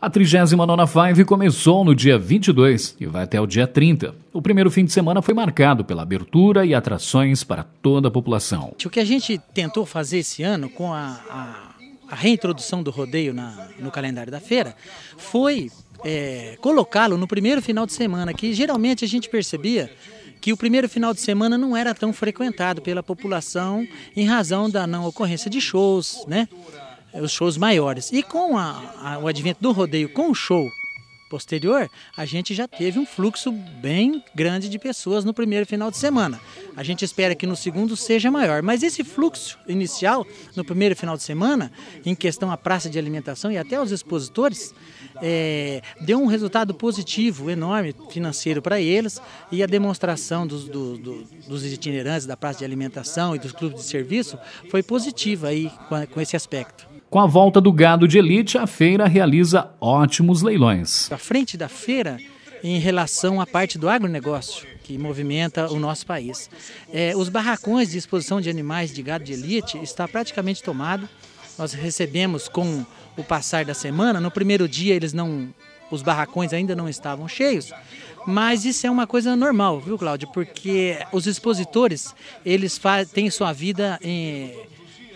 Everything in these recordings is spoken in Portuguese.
A 39 Five começou no dia 22 e vai até o dia 30. O primeiro fim de semana foi marcado pela abertura e atrações para toda a população. O que a gente tentou fazer esse ano com a, a, a reintrodução do rodeio na, no calendário da feira foi é, colocá-lo no primeiro final de semana, que geralmente a gente percebia que o primeiro final de semana não era tão frequentado pela população em razão da não ocorrência de shows, né? É, os shows maiores. E com a, a, o advento do rodeio com o show posterior, a gente já teve um fluxo bem grande de pessoas no primeiro final de semana. A gente espera que no segundo seja maior, mas esse fluxo inicial no primeiro final de semana, em questão à praça de alimentação e até os expositores, é, deu um resultado positivo enorme financeiro para eles e a demonstração dos, do, do, dos itinerantes da praça de alimentação e dos clubes de serviço foi positiva aí com, com esse aspecto. Com a volta do gado de elite, a feira realiza ótimos leilões. À frente da feira, em relação à parte do agronegócio que movimenta o nosso país. É, os barracões de exposição de animais de gado de elite está praticamente tomado. Nós recebemos com o passar da semana. No primeiro dia eles não, os barracões ainda não estavam cheios, mas isso é uma coisa normal, viu, Cláudio? Porque os expositores eles têm sua vida em eh,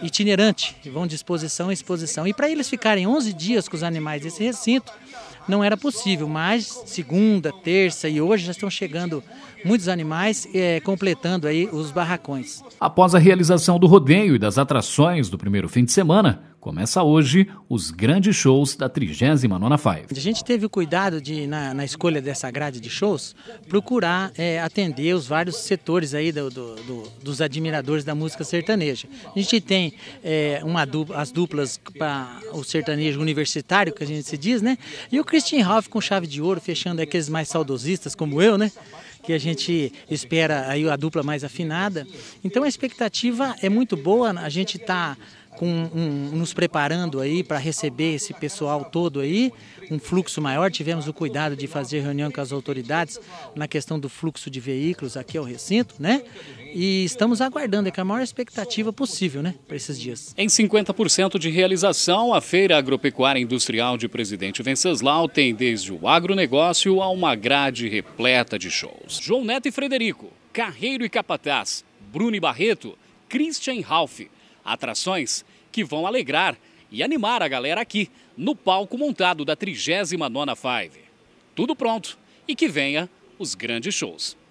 itinerante, vão de exposição em exposição. E para eles ficarem 11 dias com os animais desse recinto, não era possível, mas segunda, terça e hoje já estão chegando muitos animais, é, completando aí os barracões. Após a realização do rodeio e das atrações do primeiro fim de semana, Começa hoje os grandes shows da 39 Five. A gente teve o cuidado de, na, na escolha dessa grade de shows, procurar é, atender os vários setores aí do, do, do, dos admiradores da música sertaneja. A gente tem é, uma dupla, as duplas para o sertanejo universitário, que a gente se diz, né? E o Christian Ralph com chave de ouro, fechando aqueles mais saudosistas como eu, né? que a gente espera aí a dupla mais afinada. Então a expectativa é muito boa, a gente está com um, nos preparando aí para receber esse pessoal todo aí, um fluxo maior. Tivemos o cuidado de fazer reunião com as autoridades na questão do fluxo de veículos aqui ao recinto, né? E estamos aguardando, é com é a maior expectativa possível, né, para esses dias. Em 50% de realização, a Feira Agropecuária Industrial de Presidente Venceslau tem desde o agronegócio a uma grade repleta de shows. João Neto e Frederico, Carreiro e Capataz, e Barreto, Christian Ralph. Atrações que vão alegrar e animar a galera aqui no palco montado da 39ª Five. Tudo pronto e que venha os grandes shows.